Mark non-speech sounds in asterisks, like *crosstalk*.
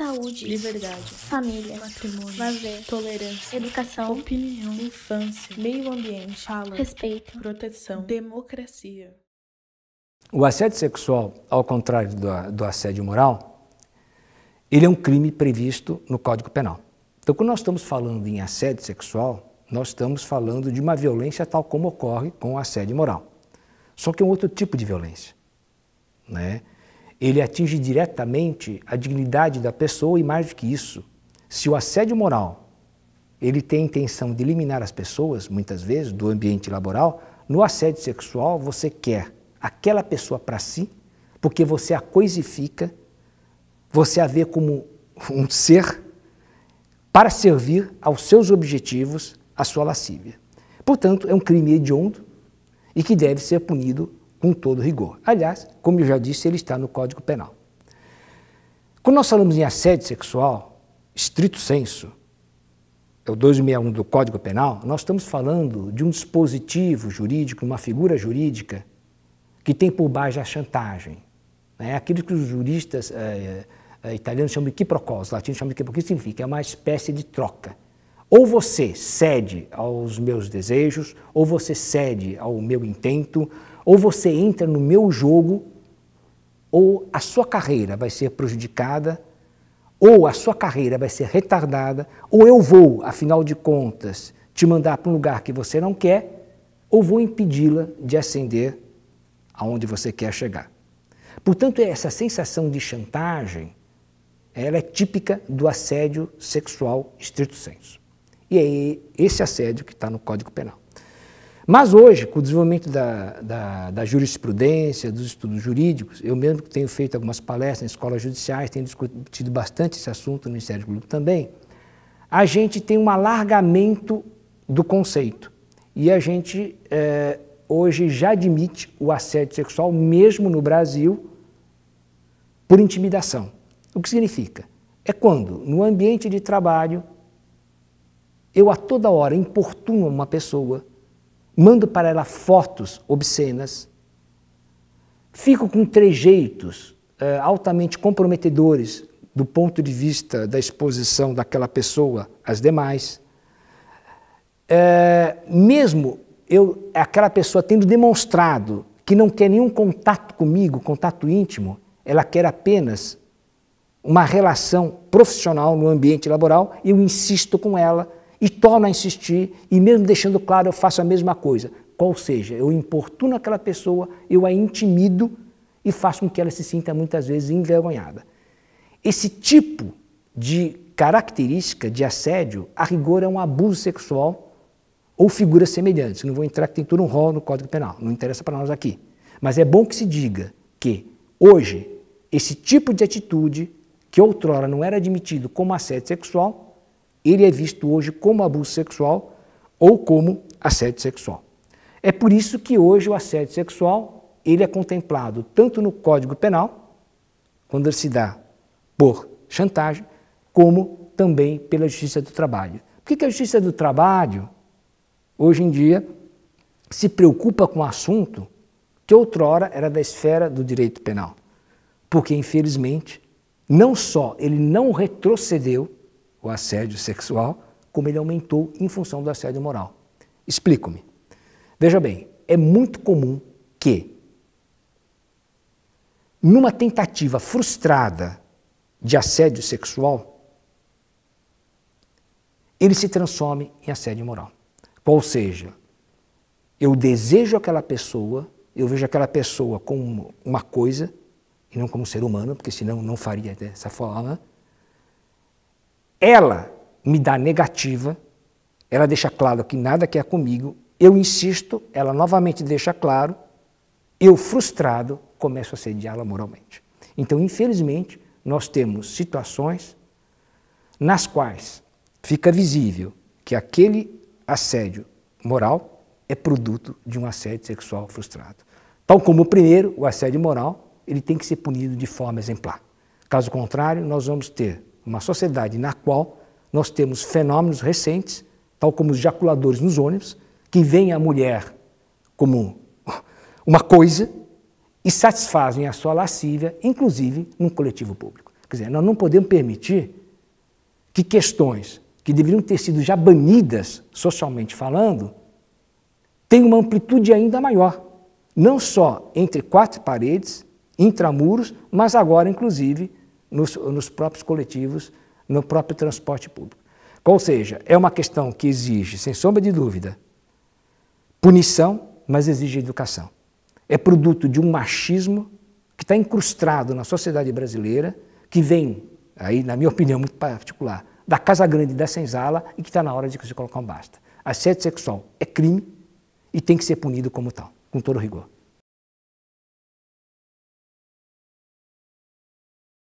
saúde, liberdade, família, matrimônio, lazer, tolerância, educação, opinião, infância, meio ambiente, fala, respeito, proteção, democracia. O assédio sexual, ao contrário do, do assédio moral, ele é um crime previsto no Código Penal. Então, quando nós estamos falando em assédio sexual, nós estamos falando de uma violência tal como ocorre com o assédio moral. Só que é um outro tipo de violência. Né? ele atinge diretamente a dignidade da pessoa e mais do que isso. Se o assédio moral ele tem a intenção de eliminar as pessoas, muitas vezes, do ambiente laboral, no assédio sexual você quer aquela pessoa para si, porque você a coisifica, você a vê como um ser para servir aos seus objetivos, à sua lascívia. Portanto, é um crime hediondo e que deve ser punido com todo rigor. Aliás, como eu já disse, ele está no Código Penal. Quando nós falamos em assédio sexual, estrito senso, é o 261 do Código Penal, nós estamos falando de um dispositivo jurídico, uma figura jurídica que tem por baixo a chantagem. é Aquilo que os juristas é, é, italianos chamam de quiprocos, os latinos chamam de quiprocós, significa é uma espécie de troca. Ou você cede aos meus desejos, ou você cede ao meu intento, ou você entra no meu jogo, ou a sua carreira vai ser prejudicada, ou a sua carreira vai ser retardada, ou eu vou, afinal de contas, te mandar para um lugar que você não quer, ou vou impedi-la de ascender aonde você quer chegar. Portanto, essa sensação de chantagem, ela é típica do assédio sexual estrito senso. E é esse assédio que está no Código Penal. Mas hoje, com o desenvolvimento da, da, da, jurisprudência, dos estudos jurídicos, eu mesmo tenho feito algumas palestras em escolas judiciais, tenho discutido bastante esse assunto no Ministério Público também, a gente tem um alargamento do conceito. E a gente é, hoje já admite o assédio sexual, mesmo no Brasil, por intimidação. O que significa? É quando, no ambiente de trabalho, eu a toda hora importuno uma pessoa, mando para ela fotos obscenas, fico com trejeitos eh, altamente comprometedores do ponto de vista da exposição daquela pessoa às demais. É, mesmo eu, aquela pessoa tendo demonstrado que não quer nenhum contato comigo, contato íntimo, ela quer apenas uma relação profissional no ambiente laboral, eu insisto com ela e torno a insistir, e mesmo deixando claro, eu faço a mesma coisa. Qual seja, eu importuno aquela pessoa, eu a intimido e faço com que ela se sinta muitas vezes envergonhada. Esse tipo de característica de assédio, a rigor, é um abuso sexual ou figuras semelhantes. não vou entrar que tem todo um rol no Código Penal, não interessa para nós aqui. Mas é bom que se diga que, hoje, esse tipo de atitude, que outrora não era admitido como assédio sexual, ele é visto hoje como abuso sexual ou como assédio sexual. É por isso que hoje o assédio sexual ele é contemplado tanto no Código Penal, quando ele se dá por chantagem, como também pela Justiça do Trabalho. Por que a Justiça do Trabalho, hoje em dia, se preocupa com um assunto que outrora era da esfera do direito penal? Porque, infelizmente, não só ele não retrocedeu o assédio sexual, como ele aumentou em função do assédio moral. Explico-me. Veja bem, é muito comum que, numa tentativa frustrada de assédio sexual, ele se transforme em assédio moral. Ou seja, eu desejo aquela pessoa, eu vejo aquela pessoa como uma coisa e não como um ser humano, porque senão não faria dessa forma. Ela me dá negativa, ela deixa claro que nada quer é comigo, eu insisto, ela novamente deixa claro, eu frustrado começo a assediá-la moralmente. Então, infelizmente, nós temos situações nas quais fica visível que aquele assédio moral é produto de um assédio sexual frustrado. Tal então, como o primeiro, o assédio moral, ele tem que ser punido de forma exemplar. Caso contrário, nós vamos ter uma sociedade na qual nós temos fenômenos recentes, tal como os jaculadores nos ônibus, que veem a mulher como *laughs* uma coisa e satisfazem a sua lascívia, inclusive num coletivo público. Quer dizer, nós não podemos permitir que questões que deveriam ter sido já banidas socialmente falando tenham uma amplitude ainda maior, não só entre quatro paredes, intramuros, mas agora, inclusive, nos, nos próprios coletivos, no próprio transporte público. Ou seja, é uma questão que exige, sem sombra de dúvida, punição, mas exige educação. É produto de um machismo que está incrustado na sociedade brasileira, que vem, aí na minha opinião muito particular, da Casa Grande da senzala e que está na hora de que se colocar um basta. Assédio sexual é crime e tem que ser punido como tal, com todo rigor.